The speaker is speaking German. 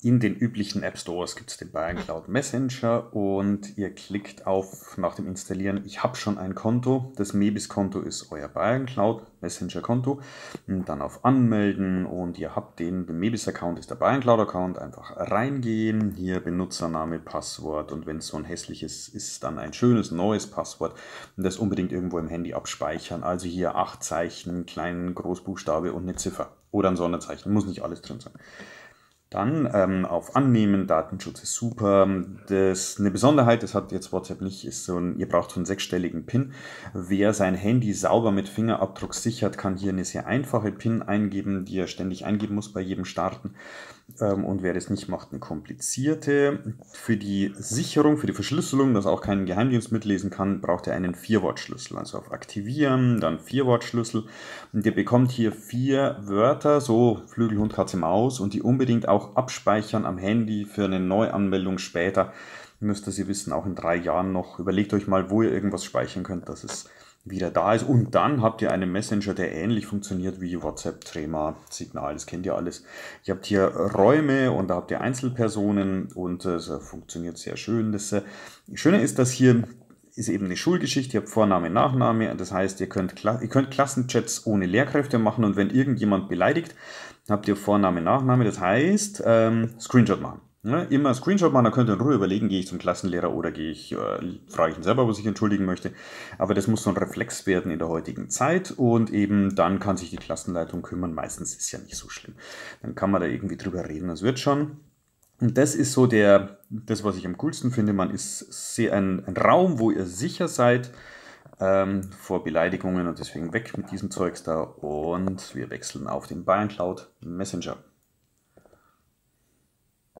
in den üblichen App Stores gibt es den Bayern Cloud Messenger und ihr klickt auf nach dem Installieren, ich habe schon ein Konto. Das Mebis-Konto ist euer Bayern Cloud Messenger-Konto. Dann auf Anmelden und ihr habt den, den Mebis-Account ist der Bayern Cloud-Account. Einfach reingehen, hier Benutzername, Passwort und wenn es so ein hässliches ist, dann ein schönes neues Passwort und das unbedingt irgendwo im Handy abspeichern. Also hier acht Zeichen, kleinen Großbuchstabe und eine Ziffer oder ein Sonderzeichen, muss nicht alles drin sein. Dann ähm, auf Annehmen, Datenschutz ist super. Das eine Besonderheit, das hat jetzt WhatsApp nicht, ist so ein, ihr braucht so einen sechsstelligen PIN. Wer sein Handy sauber mit Fingerabdruck sichert, kann hier eine sehr einfache PIN eingeben, die er ständig eingeben muss bei jedem Starten. Ähm, und wer das nicht macht, eine komplizierte. Für die Sicherung, für die Verschlüsselung, dass auch kein Geheimdienst mitlesen kann, braucht er einen Vierwortschlüssel. Also auf Aktivieren, dann Vierwortschlüssel. Und ihr bekommt hier vier Wörter, so Flügel, Hund, Katze, Maus und die unbedingt auch auch abspeichern am Handy für eine Neuanmeldung später. Müsst ihr sie wissen, auch in drei Jahren noch. Überlegt euch mal, wo ihr irgendwas speichern könnt, dass es wieder da ist. Und dann habt ihr einen Messenger, der ähnlich funktioniert wie WhatsApp, Trema, Signal, das kennt ihr alles. Ihr habt hier Räume und da habt ihr Einzelpersonen und es äh, funktioniert sehr schön. Das äh, Schöne ist, dass hier ist eben eine Schulgeschichte, ihr habt Vorname, Nachname, das heißt, ihr könnt, Kla ihr könnt Klassenchats ohne Lehrkräfte machen und wenn irgendjemand beleidigt, habt ihr Vorname, Nachname, das heißt, ähm, Screenshot machen. Ne? Immer Screenshot machen, da könnt ihr in Ruhe überlegen, gehe ich zum Klassenlehrer oder gehe ich, äh, frage ich ihn selber, was ich entschuldigen möchte. Aber das muss so ein Reflex werden in der heutigen Zeit und eben dann kann sich die Klassenleitung kümmern. Meistens ist ja nicht so schlimm. Dann kann man da irgendwie drüber reden, das wird schon. Und das ist so der, das, was ich am coolsten finde. Man ist sehr ein, ein Raum, wo ihr sicher seid ähm, vor Beleidigungen und deswegen weg mit diesem Zeugs da. Und wir wechseln auf den Cloud Messenger.